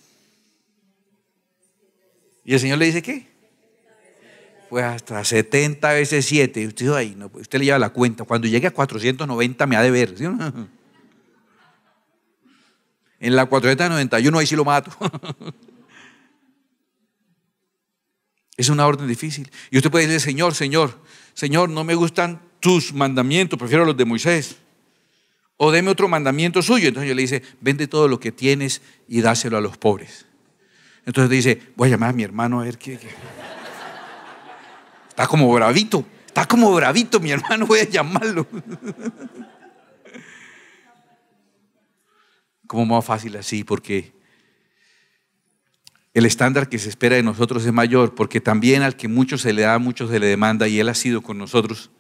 Y el Señor le dice, ¿qué? pues hasta 70 veces 7. Y usted, no, pues, usted le lleva la cuenta. Cuando llegue a 490 me ha de ver. En la no ahí sí lo mato. Es una orden difícil. Y usted puede decir, Señor, Señor, Señor, no me gustan tus mandamientos, prefiero los de Moisés. O deme otro mandamiento suyo. Entonces yo le dice, vende todo lo que tienes y dáselo a los pobres. Entonces dice, voy a llamar a mi hermano a ver qué. Está como bravito, está como bravito, mi hermano, voy a llamarlo. como más fácil así, porque el estándar que se espera de nosotros es mayor, porque también al que mucho se le da, mucho se le demanda, y Él ha sido con nosotros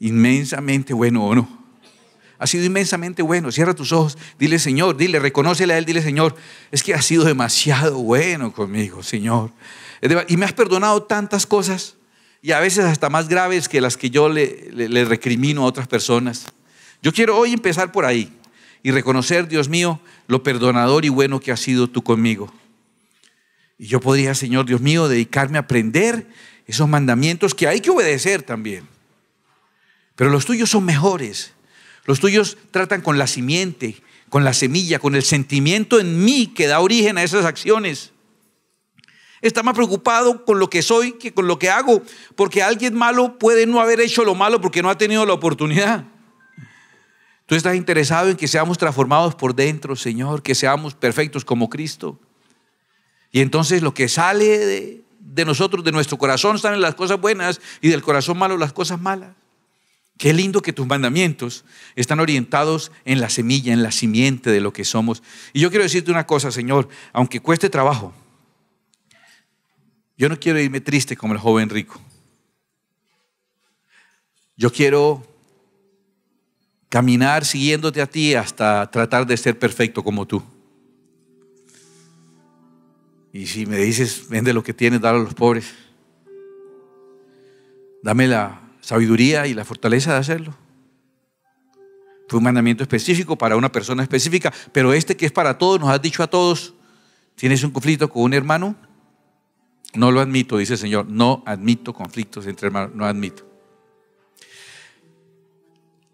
inmensamente bueno o no. Ha sido inmensamente bueno. Cierra tus ojos, dile Señor, dile, reconocele a Él, dile Señor, es que ha sido demasiado bueno conmigo, Señor. Y me has perdonado tantas cosas y a veces hasta más graves que las que yo le, recrimino a otras personas. Yo quiero hoy empezar por ahí y reconocer, Dios mío, lo perdonador y bueno que has sido tú conmigo. Y yo podría, Señor Dios mío, dedicarme a aprender esos mandamientos que hay que obedecer también. Pero los tuyos son mejores. Los tuyos tratan con la simiente, con la semilla, con el sentimiento en mí que da origen a esas acciones. Está más preocupado con lo que soy que con lo que hago, porque alguien malo puede no haber hecho lo malo porque no ha tenido la oportunidad. Tú estás interesado en que seamos transformados por dentro, Señor, que seamos perfectos como Cristo. Y entonces lo que sale de, nosotros, de nuestro corazón, en las cosas buenas y del corazón malo las cosas malas. Qué lindo que tus mandamientos están orientados en la semilla, en la simiente de lo que somos. Y yo quiero decirte una cosa, Señor, aunque cueste trabajo, yo no quiero irme triste como el joven rico. Yo quiero caminar siguiéndote a ti hasta tratar de ser perfecto como tú. Y si me dices, vende lo que tienes, dale a los pobres. Dame la sabiduría y la fortaleza de hacerlo. Fue un mandamiento específico para una persona específica, pero este que es para todos, nos has dicho a todos, tienes un conflicto con un hermano, no lo admito, dice el Señor, no admito conflictos entre hermanos, no admito.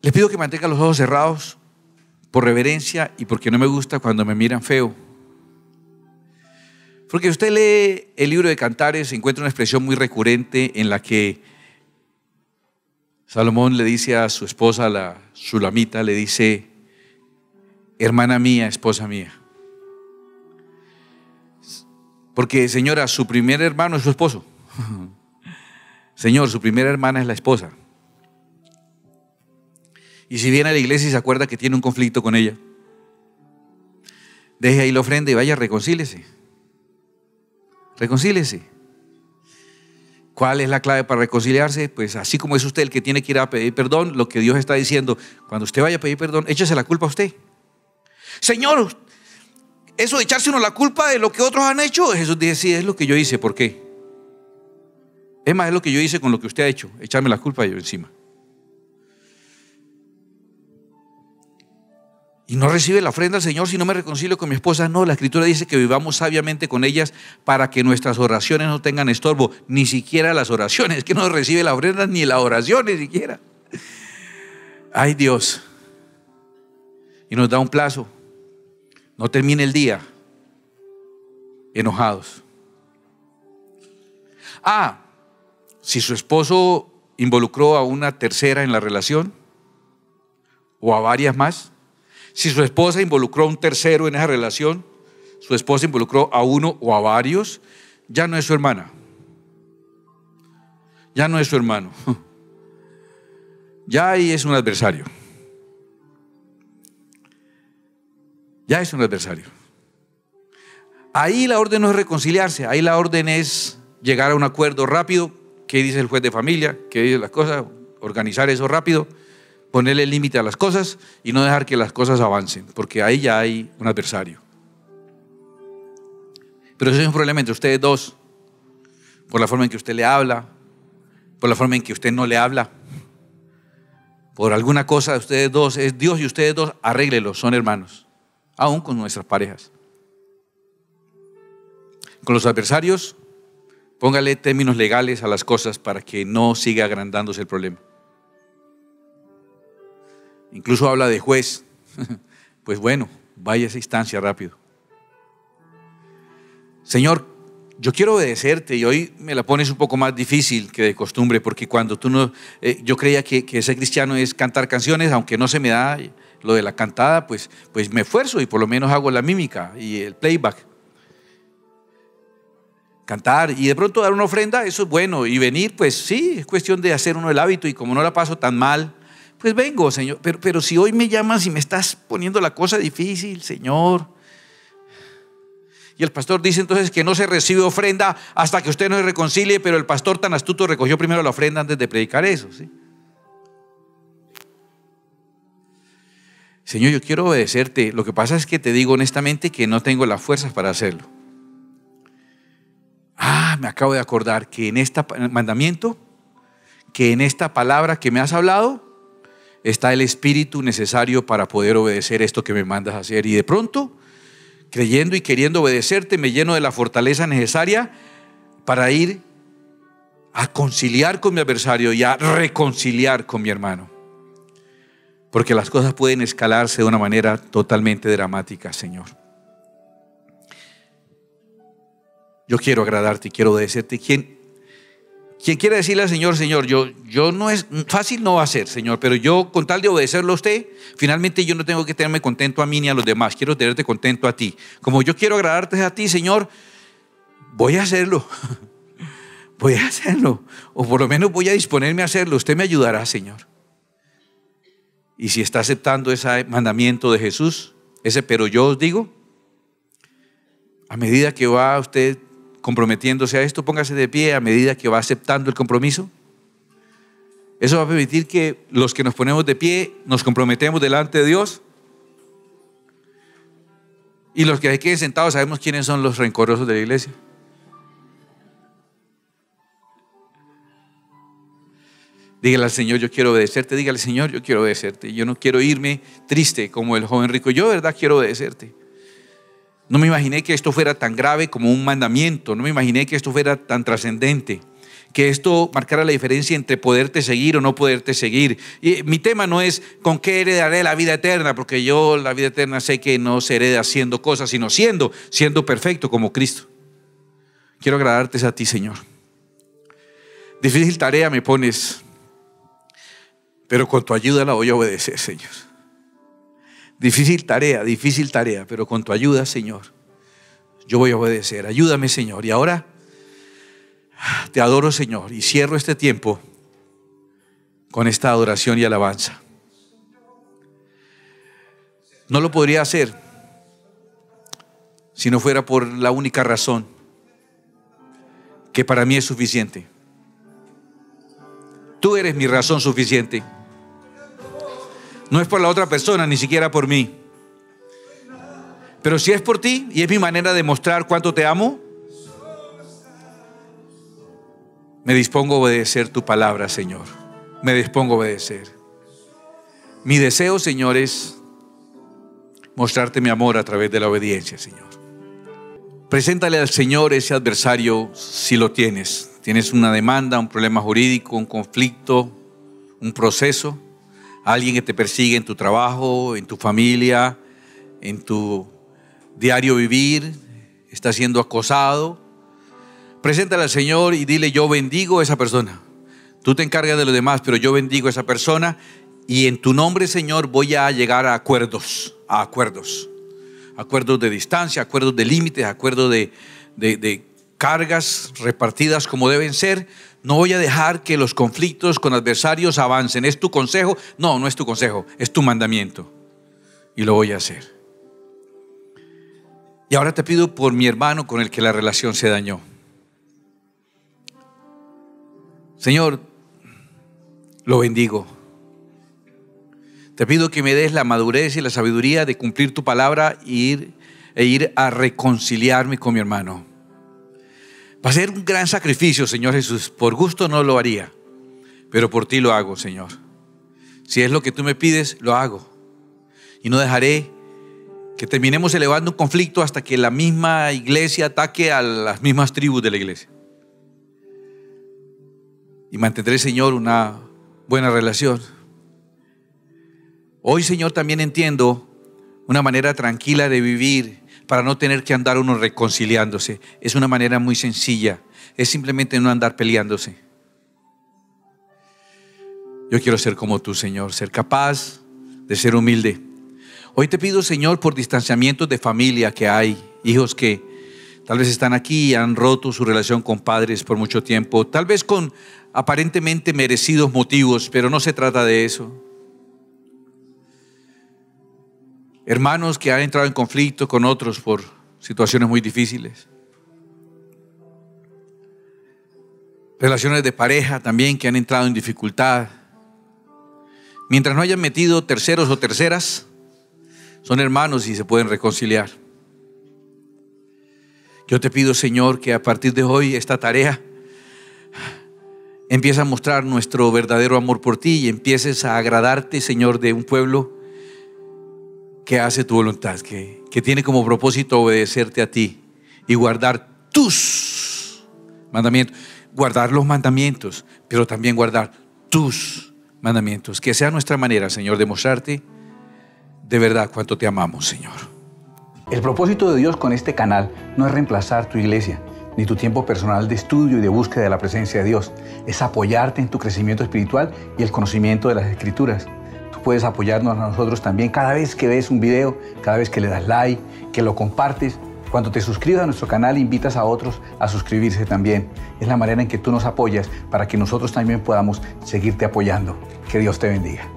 Le pido que mantenga los ojos cerrados por reverencia y porque no me gusta cuando me miran feo. Porque usted lee el libro de Cantares, encuentra una expresión muy recurrente en la que Salomón le dice a su esposa, la Sulamita, le dice, hermana mía, esposa mía. Porque, señora, su primer hermano es su esposo. Señor, su primera hermana es la esposa. Y si viene a la iglesia y se acuerda que tiene un conflicto con ella, deje ahí la ofrenda y vaya, reconcílese, reconcílese. ¿Cuál es la clave para reconciliarse? Pues así como es usted el que tiene que ir a pedir perdón, lo que Dios está diciendo, cuando usted vaya a pedir perdón, échese la culpa a usted. Señor, eso de echarse uno la culpa de lo que otros han hecho, Jesús dice, sí, es lo que yo hice, ¿por qué? Es más, es lo que yo hice con lo que usted ha hecho, echarme la culpa yo encima. Y no recibe la ofrenda al Señor si no me reconcilio con mi esposa. No, la escritura dice que vivamos sabiamente con ellas para que nuestras oraciones no tengan estorbo, ni siquiera las oraciones, que no recibe la ofrenda ni la oración ni siquiera. Ay Dios. Y nos da un plazo. No termine el día enojados. Ah, si su esposo involucró a una tercera en la relación o a varias más, si su esposa involucró a un tercero en esa relación, su esposa involucró a uno o a varios, ya no es su hermana. Ya no es su hermano. Ya ahí es un adversario. Ya es un adversario. Ahí la orden no es reconciliarse, ahí la orden es llegar a un acuerdo rápido, qué dice el juez de familia, qué dice las cosas, organizar eso rápido, ponerle límite a las cosas y no dejar que las cosas avancen, porque ahí ya hay un adversario. Pero eso es un problema entre ustedes dos, por la forma en que usted le habla, por la forma en que usted no le habla, por alguna cosa de ustedes dos, es Dios y ustedes dos, arréglelo, son hermanos aún con nuestras parejas. Con los adversarios, póngale términos legales a las cosas para que no siga agrandándose el problema. Incluso habla de juez. Pues bueno, vaya a esa instancia rápido. Señor, yo quiero obedecerte y hoy me la pones un poco más difícil que de costumbre, porque cuando tú no, eh, yo creía que, que ser cristiano es cantar canciones, aunque no se me da, lo de la cantada, pues, pues me esfuerzo y por lo menos hago la mímica y el playback. Cantar y de pronto dar una ofrenda, eso es bueno. Y venir, pues sí, es cuestión de hacer uno el hábito y como no la paso tan mal, pues vengo, Señor. Pero, pero si hoy me llamas y me estás poniendo la cosa difícil, Señor. Y el pastor dice entonces que no se recibe ofrenda hasta que usted no se reconcilie, pero el pastor tan astuto recogió primero la ofrenda antes de predicar eso. ¿sí? Señor, yo quiero obedecerte. Lo que pasa es que te digo honestamente que no tengo las fuerzas para hacerlo. Ah, me acabo de acordar que en este mandamiento, que en esta palabra que me has hablado, está el espíritu necesario para poder obedecer esto que me mandas a hacer. Y de pronto, creyendo y queriendo obedecerte, me lleno de la fortaleza necesaria para ir a conciliar con mi adversario y a reconciliar con mi hermano porque las cosas pueden escalarse de una manera totalmente dramática, Señor. Yo quiero agradarte y quiero obedecerte. ¿Quién, quién quiere decirle al Señor, Señor, yo, yo no es fácil, no va a ser, Señor, pero yo con tal de obedecerlo a usted, finalmente yo no tengo que tenerme contento a mí ni a los demás, quiero tenerte contento a ti. Como yo quiero agradarte a ti, Señor, voy a hacerlo, voy a hacerlo, o por lo menos voy a disponerme a hacerlo, usted me ayudará, Señor. Y si está aceptando ese mandamiento de Jesús, ese pero yo os digo, a medida que va usted comprometiéndose a esto, póngase de pie a medida que va aceptando el compromiso. Eso va a permitir que los que nos ponemos de pie nos comprometemos delante de Dios. Y los que hay queden sentados sabemos quiénes son los rencorosos de la iglesia. Dígale al Señor, yo quiero obedecerte. Dígale, Señor, yo quiero obedecerte. Yo no quiero irme triste como el joven rico. Yo de verdad quiero obedecerte. No me imaginé que esto fuera tan grave como un mandamiento. No me imaginé que esto fuera tan trascendente. Que esto marcara la diferencia entre poderte seguir o no poderte seguir. Y mi tema no es con qué heredaré la vida eterna, porque yo la vida eterna sé que no se hereda haciendo cosas, sino siendo, siendo perfecto como Cristo. Quiero agradarte a ti, Señor. Difícil tarea me pones pero con tu ayuda la voy a obedecer, Señor. Difícil tarea, difícil tarea, pero con tu ayuda, Señor, yo voy a obedecer. Ayúdame, Señor. Y ahora te adoro, Señor, y cierro este tiempo con esta adoración y alabanza. No lo podría hacer si no fuera por la única razón que para mí es suficiente. Tú eres mi razón suficiente. No es por la otra persona, ni siquiera por mí. Pero si es por ti y es mi manera de mostrar cuánto te amo, me dispongo a obedecer tu palabra, Señor. Me dispongo a obedecer. Mi deseo, Señor, es mostrarte mi amor a través de la obediencia, Señor. Preséntale al Señor ese adversario si lo tienes. Tienes una demanda, un problema jurídico, un conflicto, un proceso alguien que te persigue en tu trabajo, en tu familia, en tu diario vivir, está siendo acosado. Preséntale al Señor y dile, yo bendigo a esa persona. Tú te encargas de lo demás, pero yo bendigo a esa persona y en tu nombre, Señor, voy a llegar a acuerdos, a acuerdos. Acuerdos de distancia, acuerdos de límites, acuerdos de cargas repartidas como deben ser, no voy a dejar que los conflictos con adversarios avancen. ¿Es tu consejo? No, no es tu consejo, es tu mandamiento. Y lo voy a hacer. Y ahora te pido por mi hermano con el que la relación se dañó. Señor, lo bendigo. Te pido que me des la madurez y la sabiduría de cumplir tu palabra e ir, e ir a reconciliarme con mi hermano. Va a ser un gran sacrificio, Señor Jesús. Por gusto no lo haría, pero por ti lo hago, Señor. Si es lo que tú me pides, lo hago. Y no dejaré que terminemos elevando un conflicto hasta que la misma iglesia ataque a las mismas tribus de la iglesia. Y mantendré, Señor, una buena relación. Hoy, Señor, también entiendo una manera tranquila de vivir para no tener que andar uno reconciliándose. Es una manera muy sencilla. Es simplemente no andar peleándose. Yo quiero ser como tú, Señor, ser capaz de ser humilde. Hoy te pido, Señor, por distanciamiento de familia que hay, hijos que tal vez están aquí y han roto su relación con padres por mucho tiempo, tal vez con aparentemente merecidos motivos, pero no se trata de eso. hermanos que han entrado en conflicto con otros por situaciones muy difíciles. Relaciones de pareja también que han entrado en dificultad. Mientras no hayan metido terceros o terceras, son hermanos y se pueden reconciliar. Yo te pido, Señor, que a partir de hoy esta tarea empiece a mostrar nuestro verdadero amor por ti y empieces a agradarte, Señor, de un pueblo que hace tu voluntad, que, tiene como propósito obedecerte a ti y guardar tus mandamientos, guardar los mandamientos, pero también guardar tus mandamientos. Que sea nuestra manera, Señor, de mostrarte de verdad cuánto te amamos, Señor. El propósito de Dios con este canal no es reemplazar tu iglesia ni tu tiempo personal de estudio y de búsqueda de la presencia de Dios, es apoyarte en tu crecimiento espiritual y el conocimiento de las escrituras puedes apoyarnos a nosotros también cada vez que ves un video, cada vez que le das like, que lo compartes. Cuando te suscribes a nuestro canal, invitas a otros a suscribirse también. Es la manera en que tú nos apoyas para que nosotros también podamos seguirte apoyando. Que Dios te bendiga.